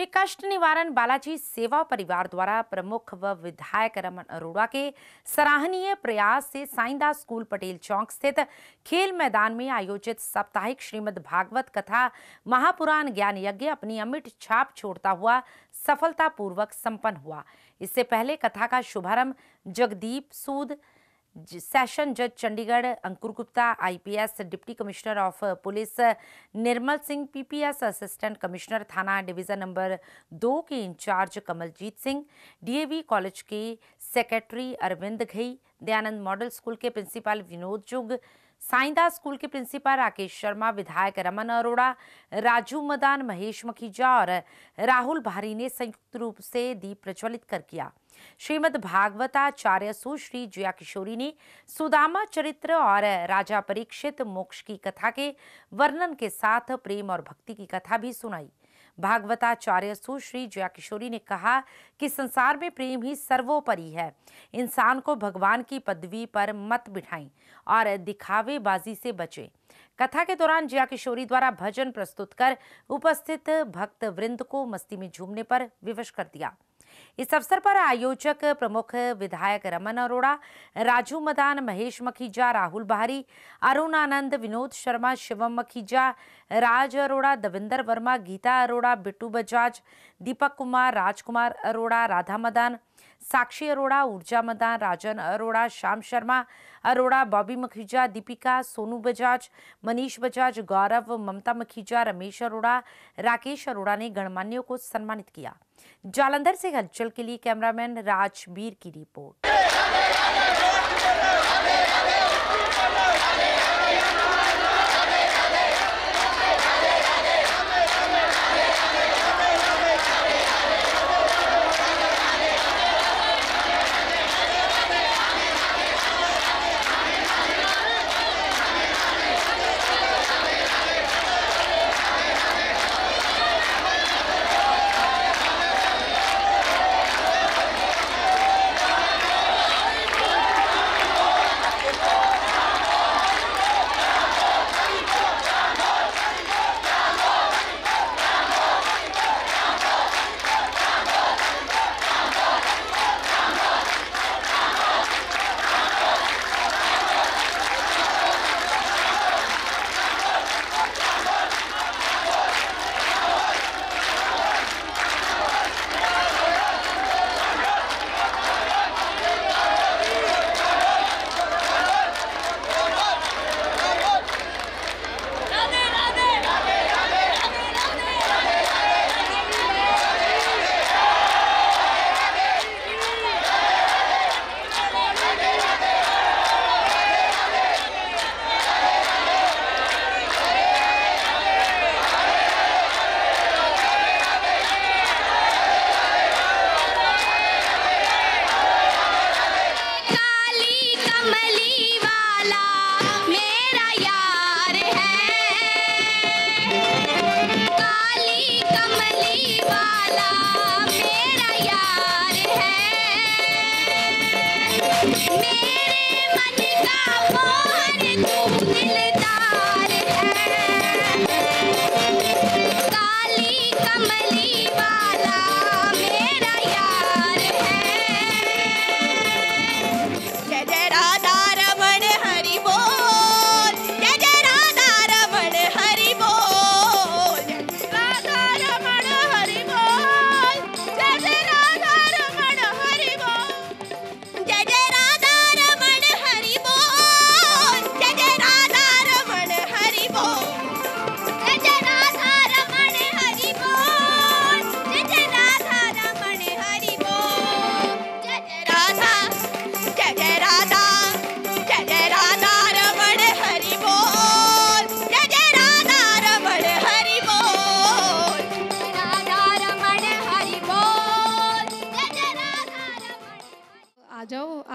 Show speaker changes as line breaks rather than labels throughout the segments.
श्री कष्ट निवारण बालाजी सेवा परिवार द्वारा प्रमुख व विधायक रमन अरोड़ा के सराहनीय प्रयास से साईदास स्कूल पटेल चौक स्थित खेल मैदान में आयोजित साप्ताहिक श्रीमद भागवत कथा महापुराण ज्ञान यज्ञ अपनी अमिट छाप छोड़ता हुआ सफलतापूर्वक संपन्न हुआ इससे पहले कथा का शुभारंभ जगदीप सूद सेशन जज Chandigarh Ankur Gupta IPS deputy commissioner of police Nirmal Singh PPS assistant commissioner थाना डिवीज़न नंबर दो के incharge Kamaljeet Singh DAV college के secretary Arvind Ghai Dayanand model school के प्रिंसिपल विनोद जुग साईदास स्कूल के प्रिंसिपल राकेश शर्मा विधायक रमन अरोड़ा राजू मदान महेश मखीजा और राहुल भारी ने संयुक्त रूप से दीप प्रज्वलित कर किया श्रीमद भागवताचार्य सुश्री जया किशोरी ने सुदामा चरित्र और राजा परीक्षित मोक्ष की कथा के वर्णन के साथ प्रेम और भक्ति की कथा भी सुनाई भागवताचार्य सुश्री जया किशोरी ने कहा कि संसार में प्रेम ही सर्वोपरि है इंसान को भगवान की पदवी पर मत बिठाएं और दिखावेबाजी से बचें कथा के दौरान जया किशोरी द्वारा भजन प्रस्तुत कर उपस्थित भक्त वृंद को मस्ती में झूमने पर विवश कर दिया इस अवसर पर आयोजक प्रमुख विधायक रमन अरोड़ा राजू मदान महेश मखीजा राहुल बहारी अरुण आनंद विनोद शर्मा शिवम मखीजा राज अरोड़ा दविंदर वर्मा गीता अरोड़ा बिट्टू बजाज दीपक कुमार राजकुमार अरोड़ा राधा मदान साक्षी अरोड़ा ऊर्जा मदान राजन अरोड़ा श्याम शर्मा अरोड़ा बॉबी मखीजा दीपिका सोनू बजाज मनीष बजाज गौरव ममता मखीजा रमेश अरोड़ा राकेश अरोड़ा ने गणमान्यों को सम्मानित किया जालंधर से हलचल के लिए कैमरामैन राजबीर की रिपोर्ट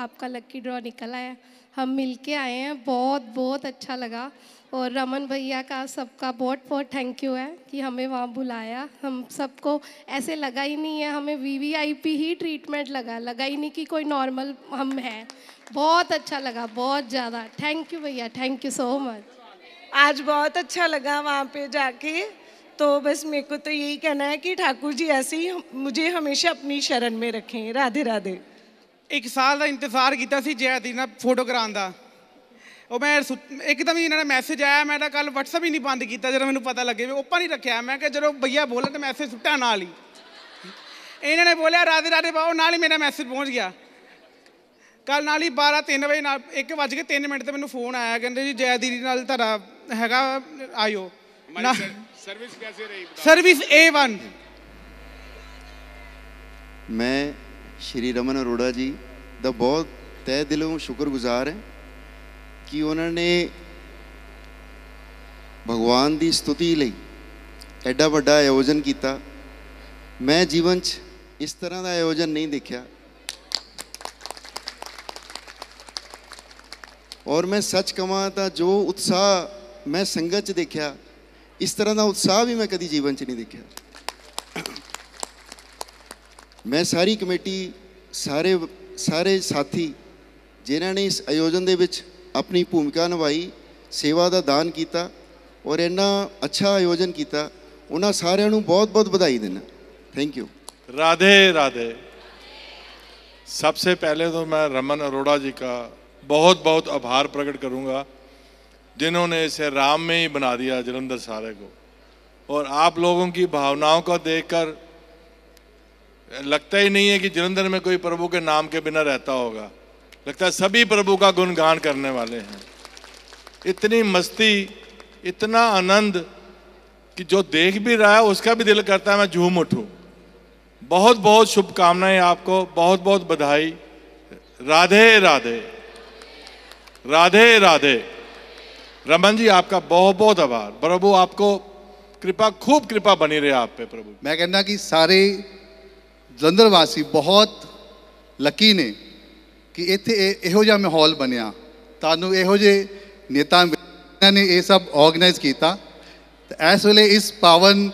आपका लक्की ड्रॉ निकल आया हम मिल के आए हैं बहुत बहुत अच्छा लगा और रमन भैया का सबका बहुत बहुत थैंक यू है कि हमें वहाँ बुलाया हम सबको ऐसे लगा ही नहीं है हमें वीवीआईपी ही ट्रीटमेंट लगा लगा ही नहीं कि कोई नॉर्मल हम हैं बहुत अच्छा लगा बहुत ज़्यादा थैंक यू भैया थैंक यू सो मच आज बहुत अच्छा लगा वहाँ पर जाके तो बस मेरे को तो यही कहना है कि ठाकुर जी ऐसे ही मुझे हमेशा अपनी शरण में रखें राधे राधे ਇੱਕ ਸਾਲ ਦਾ ਇੰਤਜ਼ਾਰ
ਕੀਤਾ ਸੀ ਜੈ ਦੀ ਫੋਟੋ ਕਰਾਉਣ ਦਾ ਉਹ ਮੈਂ ਇੱਕਦਮ ਹੀ ਇਹਨਾਂ ਦਾ ਮੈਸੇਜ ਆਇਆ ਮੈਂ ਤਾਂ ਕੱਲ WhatsApp ਹੀ ਨਹੀਂ ਬੰਦ ਕੀਤਾ ਜਦੋਂ ਮੈਨੂੰ ਪਤਾ ਲੱਗੇ ਵੀ ਓਪਨ ਹੀ ਰੱਖਿਆ ਮੈਂ ਕਿ ਜਦੋਂ ਭਈਆ ਬੋਲੇ ਤਾਂ ਮੈਸੇਜ ਸੁੱਟਾ ਨਾਲ ਹੀ ਇਹਨਾਂ ਨੇ ਬੋਲਿਆ ਰਾਦੇ ਰਾਦੇ ਪਾਓ ਨਾਲ ਹੀ ਮੇਰਾ ਮੈਸੇਜ ਪਹੁੰਚ ਗਿਆ ਕੱਲ ਨਾਲ ਹੀ 12 3 ਵਜੇ ਨਾਲ 1 ਵਜੇ ਕੇ 3 ਮਿੰਟ ਤੇ ਮੈਨੂੰ ਫੋਨ ਆਇਆ ਕਹਿੰਦੇ ਜੀ ਜੈ ਦੀ ਨਾਲ ਤੁਹਾਡਾ ਹੈਗਾ ਆਇਓ
ਸਰਵਿਸ ਕਿਵੇਂ ਰਹੀ ਸਰਵਿਸ
A1
ਮੈਂ ਸ਼੍ਰੀ ਰਮਨ ਅਰੋੜਾ ਜੀ ਦਾ ਬਹੁਤ ਤਹਿ ਦਿਲੋਂ ਸ਼ੁਕਰਗੁਜ਼ਾਰ ਹਾਂ ਕਿ ਉਹਨਾਂ ਨੇ ਭਗਵਾਨ ਦੀ ਸਤੁਤੀ ਲਈ ਐਡਾ ਵੱਡਾ ਆਯੋਜਨ ਕੀਤਾ ਮੈਂ ਜੀਵਨ 'ਚ ਇਸ ਤਰ੍ਹਾਂ ਦਾ ਆਯੋਜਨ ਨਹੀਂ ਦੇਖਿਆ ਔਰ ਮੈਂ ਸੱਚ ਕਹਾਂ ਤਾਂ ਜੋ ਉਤਸ਼ਾਹ ਮੈਂ ਸੰਗਤ 'ਚ ਦੇਖਿਆ ਇਸ ਤਰ੍ਹਾਂ ਦਾ ਉਤਸ਼ਾਹ ਵੀ ਮੈਂ ਕਦੀ ਜੀਵਨ 'ਚ ਨਹੀਂ ਦੇਖਿਆ ਮੈਂ ਸਾਰੀ ਕਮੇਟੀ ਸਾਰੇ ਸਾਰੇ ਸਾਥੀ ਜਿਨ੍ਹਾਂ ਨੇ ਇਸ ਆਯੋਜਨ ਦੇ ਵਿੱਚ ਆਪਣੀ ਭੂਮਿਕਾ ਨਿਭਾਈ ਸੇਵਾ ਦਾ ਦਾਨ ਕੀਤਾ ਔਰ ਇੰਨਾ ਅੱਛਾ ਆਯੋਜਨ ਕੀਤਾ ਉਹਨਾਂ ਸਾਰਿਆਂ ਨੂੰ ਬਹੁਤ-ਬਹੁਤ ਵਧਾਈ ਦਿੰਦਾ
ਥੈਂਕ ਯੂ ਤੋਂ राधे ਤਾਂ ਮੈਂ ਰਮਨ ਅਰੋੜਾ ਜੀ ਦਾ ਬਹੁਤ-ਬਹੁਤ ਆਭਾਰ ਪ੍ਰਗਟ ਕਰੂੰਗਾ ਜਿਨ੍ਹਾਂ ਨੇ ਇਸੇ ਰਾਮ ਮੇ ਹੀ ਬਣਾ ਦਿਆ ਜਲੰਧਰ ਸਾਰੇ ਕੋ ਔਰ ਆਪ आप ਕੀ ਭਾਵਨਾਵਾਂ ਕੋ ਦੇਖ ਕੇ लगता ही नहीं है कि जलंधर में कोई प्रभु के नाम के बिना रहता होगा लगता है सभी प्रभु का गुणगान करने वाले हैं इतनी मस्ती इतना आनंद कि जो देख भी रहा है उसका भी दिल करता है मैं झूम उठूँ बहुत बहुत शुभकामनाएं आपको बहुत बहुत बधाई राधे राधे राधे राधे रमन जी आपका बहुत बहुत आभार प्रभु आपको कृपा खूब कृपा बनी रहे आप पे प्रभु मैं कहना कि सारे ਜਲੰਧਰ ਵਾਸੀ ਬਹੁਤ ਲੱਕੀ ਨੇ ਕਿ
ਇੱਥੇ ਇਹੋ ਜਿਹਾ ਮਾਹੌਲ ਬਣਿਆ ਤੁਹਾਨੂੰ ਇਹੋ ਜਿਹੇ ਨੇਤਾ ਨੇ ਇਹ ਸਭ ਆਰਗੇਨਾਈਜ਼ ਕੀਤਾ ਤੇ ਇਸ ਵੇਲੇ ਇਸ ਪਾਵਨ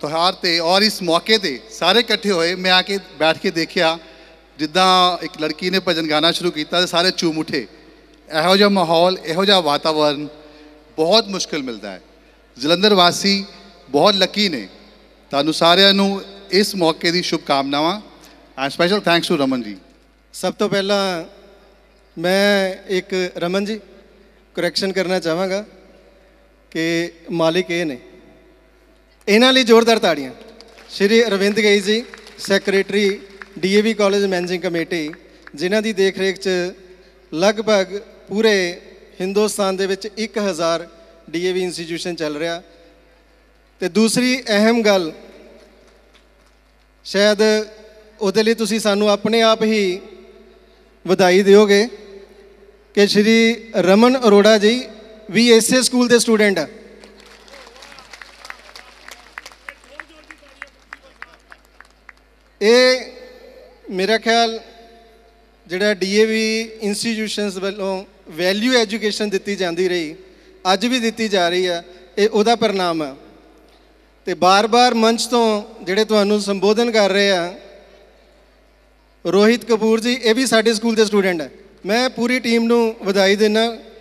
ਤਿਹਾਰ ਤੇ ਔਰ ਇਸ ਮੌਕੇ ਤੇ ਸਾਰੇ ਇਕੱਠੇ ਹੋਏ ਮੈਂ ਆ ਕੇ ਬੈਠ ਕੇ ਦੇਖਿਆ ਜਿੱਦਾਂ ਇੱਕ ਲੜਕੀ ਨੇ ਭਜਨ ਗਾਣਾ ਸ਼ੁਰੂ ਕੀਤਾ ਤੇ ਸਾਰੇ ਚੂਮ ਉਠੇ ਇਹੋ ਜਿਹਾ ਮਾਹੌਲ ਇਹੋ ਜਿਹਾ ਵਾਤਾਵਰਨ ਬਹੁਤ ਮੁਸ਼ਕਲ ਮਿਲਦਾ ਹੈ ਜਲੰਧਰ ਵਾਸੀ ਬਹੁਤ ਲੱਕੀ ਨੇ ਤੁਹਾਨੂੰ ਸਾਰਿਆਂ ਨੂੰ ਇਸ ਮੌਕੇ ਦੀ ਸ਼ੁਭ ਕਾਮਨਾਵਾਂ and special thanks to Raman ji ਸਭ ਤੋਂ ਪਹਿਲਾਂ ਮੈਂ ਇੱਕ ਰਮਨ ਜੀ ਕਰੈਕਸ਼ਨ ਕਰਨਾ ਚਾਹਾਂਗਾ ਕਿ ਮਾਲਿਕ ਇਹ ਨੇ ਇਹਨਾਂ ਲਈ ਜ਼ੋਰਦਾਰ ਤਾੜੀਆਂ ਸ਼੍ਰੀ Arvind Ghai ji secretary DAV college managing committee ਜਿਨ੍ਹਾਂ ਦੀ ਦੇਖਰੇਖ 'ਚ ਲਗਭਗ ਪੂਰੇ ਹਿੰਦੁਸਤਾਨ ਦੇ ਵਿੱਚ 1000 ਡੀਏਵੀ ਇੰਸਟੀਟਿਊਸ਼ਨ ਚੱਲ ਰਿਹਾ ਤੇ ਦੂਸਰੀ ਅਹਿਮ ਗੱਲ ਸ਼ਾਇਦ ਉਹਦੇ ਲਈ ਤੁਸੀਂ ਸਾਨੂੰ ਆਪਣੇ ਆਪ ਹੀ ਵਧਾਈ ਦਿਓਗੇ ਕਿ ਸ਼੍ਰੀ ਰਮਨ ਅਰੋੜਾ ਜੀ ਵੀ ਐਸਏ ਸਕੂਲ ਦੇ ਸਟੂਡੈਂਟ ਆ ਇਹ ਮੇਰਾ ਖਿਆਲ ਜਿਹੜਾ ਡੀਏਵੀ ਇੰਸਟੀਟਿਊਸ਼ਨਸ ਵੱਲੋਂ ਵੈਲਿਊ ਐਜੂਕੇਸ਼ਨ ਦਿੱਤੀ ਜਾਂਦੀ ਰਹੀ ਅੱਜ ਵੀ ਦਿੱਤੀ ਜਾ ਰਹੀ ਆ ਇਹ ਉਹਦਾ ਪਰਿਣਾਮ ਆ ਤੇ ਬਾਰ-ਬਾਰ ਮੰਚ ਤੋਂ ਜਿਹੜੇ ਤੁਹਾਨੂੰ ਸੰਬੋਧਨ ਕਰ ਰਹੇ ਆ ਰੋਹਿਤ ਕਪੂਰ ਜੀ ਇਹ ਵੀ ਸਾਡੇ ਸਕੂਲ ਦੇ ਸਟੂਡੈਂਟ ਹੈ ਮੈਂ ਪੂਰੀ ਟੀਮ ਨੂੰ ਵਧਾਈ ਦਿੰਨਾ